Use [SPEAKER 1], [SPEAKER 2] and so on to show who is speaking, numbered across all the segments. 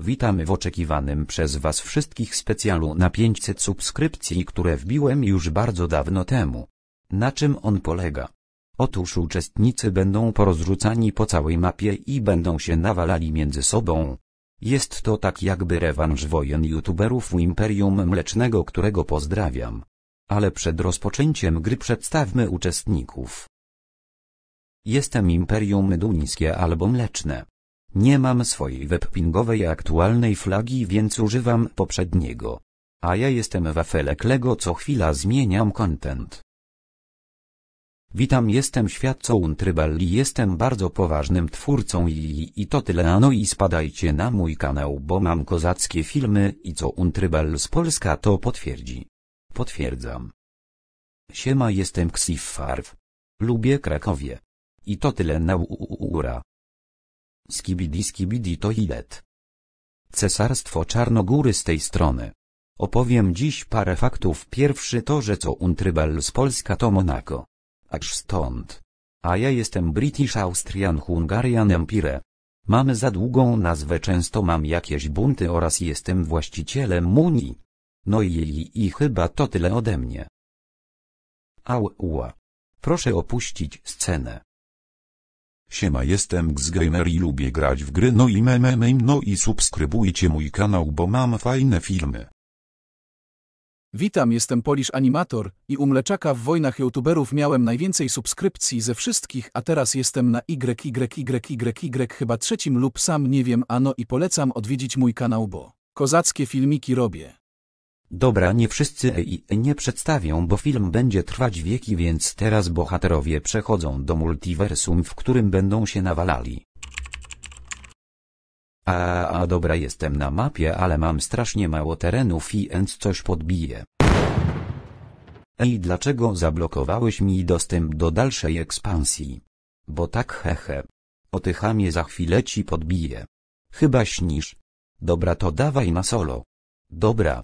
[SPEAKER 1] Witamy w oczekiwanym przez Was wszystkich specjalu na 500 subskrypcji, które wbiłem już bardzo dawno temu. Na czym on polega? Otóż uczestnicy będą porozrzucani po całej mapie i będą się nawalali między sobą. Jest to tak jakby rewanż wojen youtuberów Imperium Mlecznego, którego pozdrawiam. Ale przed rozpoczęciem gry przedstawmy uczestników. Jestem Imperium Duńskie albo Mleczne. Nie mam swojej webpingowej aktualnej flagi więc używam poprzedniego. A ja jestem wafelek Lego co chwila zmieniam content. Witam jestem świadcą Untrybal i jestem bardzo poważnym twórcą i, i, i to tyle ano i spadajcie na mój kanał bo mam kozackie filmy i co Untrybal z Polska to potwierdzi. Potwierdzam. Siema jestem Ksif Farw. Lubię Krakowie. I to tyle na ura. Skibidi skibidi to idet. Cesarstwo Czarnogóry z tej strony. Opowiem dziś parę faktów. Pierwszy to, że co Untrybal z Polska to Monako. Aż stąd. A ja jestem British Austrian Hungarian Empire. Mamy za długą nazwę, często mam jakieś bunty oraz jestem właścicielem Muni. No i, i, i chyba to tyle ode mnie. ua. Proszę opuścić scenę. Siema jestem Xgamer i lubię grać w gry no i meme meme no i subskrybujcie mój kanał bo mam fajne filmy. Witam jestem Polish Animator i u Mleczaka w Wojnach YouTuberów miałem najwięcej subskrypcji ze wszystkich a teraz jestem na YYYYY y y y chyba trzecim lub sam nie wiem a no i polecam odwiedzić mój kanał bo kozackie filmiki robię. Dobra nie wszyscy AI e e nie przedstawią bo film będzie trwać wieki więc teraz bohaterowie przechodzą do multiversum w którym będą się nawalali. A, a dobra jestem na mapie ale mam strasznie mało terenów i end coś podbije. Ej dlaczego zablokowałeś mi dostęp do dalszej ekspansji? Bo tak hehe. O za chwilę ci podbije. Chyba śnisz. Dobra to dawaj na solo. Dobra.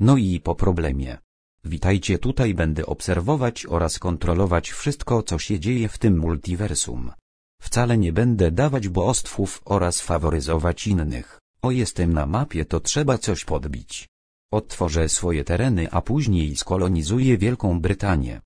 [SPEAKER 1] No i po problemie. Witajcie tutaj będę obserwować oraz kontrolować wszystko co się dzieje w tym multiversum. Wcale nie będę dawać boostwów oraz faworyzować innych. O jestem na mapie to trzeba coś podbić. Otworzę swoje tereny a później skolonizuję Wielką Brytanię.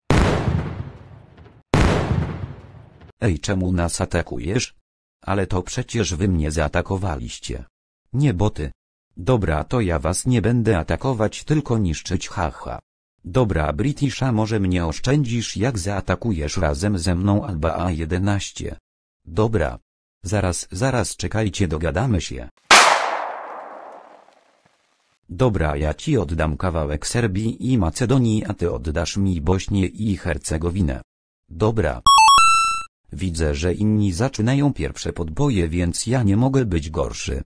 [SPEAKER 1] Ej czemu nas atakujesz? Ale to przecież wy mnie zaatakowaliście. Nie boty. Dobra to ja was nie będę atakować tylko niszczyć haha. Dobra Britisha może mnie oszczędzisz jak zaatakujesz razem ze mną Alba A11. Dobra. Zaraz, zaraz czekajcie dogadamy się. Dobra ja ci oddam kawałek Serbii i Macedonii a ty oddasz mi Bośnię i Hercegowinę. Dobra. Widzę, że inni zaczynają pierwsze podboje więc ja nie mogę być gorszy.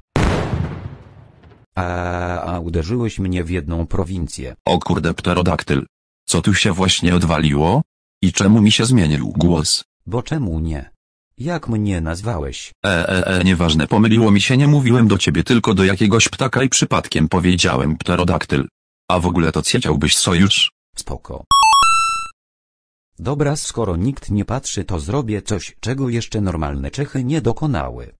[SPEAKER 1] A, a uderzyłeś mnie w jedną prowincję. O kurde pterodaktyl. Co tu się właśnie odwaliło? I czemu mi się zmienił głos? Bo czemu nie? Jak mnie nazwałeś? Eee, e, e, nieważne pomyliło mi się nie mówiłem do ciebie tylko do jakiegoś ptaka i przypadkiem powiedziałem pterodaktyl. A w ogóle to chciałbyś sojusz? Spoko. Dobra skoro nikt nie patrzy to zrobię coś czego jeszcze normalne Czechy nie dokonały.